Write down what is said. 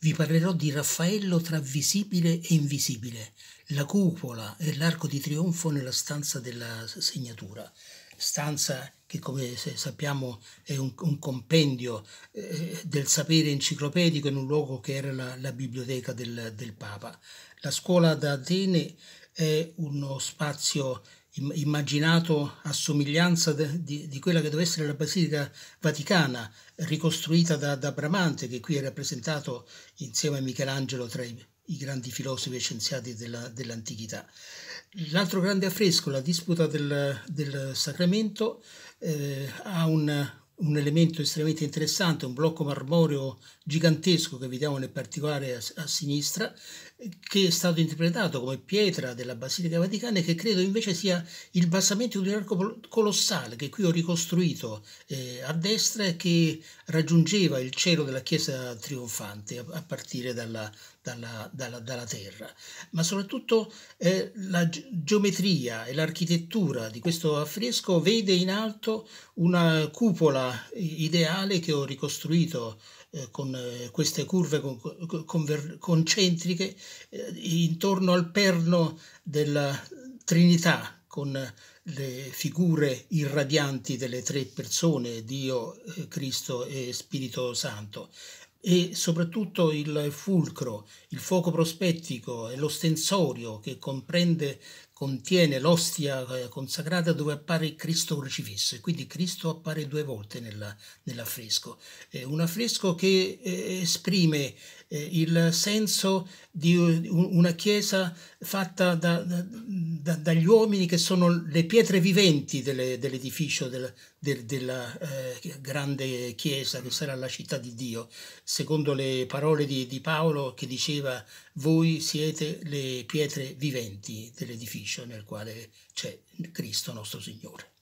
vi parlerò di Raffaello tra visibile e invisibile, la cupola e l'arco di trionfo nella stanza della segnatura, stanza che come sappiamo è un, un compendio eh, del sapere enciclopedico in un luogo che era la, la biblioteca del, del, Papa. La scuola d'Atene è uno spazio immaginato a somiglianza de, di, di, quella che doveva essere la Basilica Vaticana, ricostruita da, da Bramante, che qui è rappresentato insieme a Michelangelo tra i, i grandi filosofi e scienziati della, dell'antichità. L'altro grande affresco, la disputa del, del Sacramento, eh, ha un, un elemento estremamente interessante, un blocco marmoreo gigantesco che vediamo nel particolare a, a, sinistra, che è stato interpretato come pietra della Basilica Vaticana e che credo invece sia il basamento di un arco colossale che qui ho ricostruito eh, a destra e che raggiungeva il cielo della Chiesa trionfante a, a partire dalla, dalla, dalla, dalla, terra, ma soprattutto eh, la geometria e l'architettura di questo affresco vede in alto una cupola ideale che ho ricostruito eh, con eh, queste curve con, con, concentriche eh, intorno al perno della Trinità con le figure irradianti delle tre persone, Dio, eh, Cristo e Spirito Santo e soprattutto il fulcro, il fuoco prospettico e lo stensorio che comprende contiene l'ostia eh, consacrata dove appare il Cristo crocifisso e quindi Cristo appare due volte nella, nell'affresco. È un affresco che eh, esprime eh, il senso di una chiesa fatta da, da, dagli uomini che sono le pietre viventi delle, dell'edificio del, del, della eh, grande chiesa che sarà la città di Dio, secondo le parole di, di Paolo che diceva voi siete le pietre viventi dell'edificio nel quale c'è Cristo nostro Signore.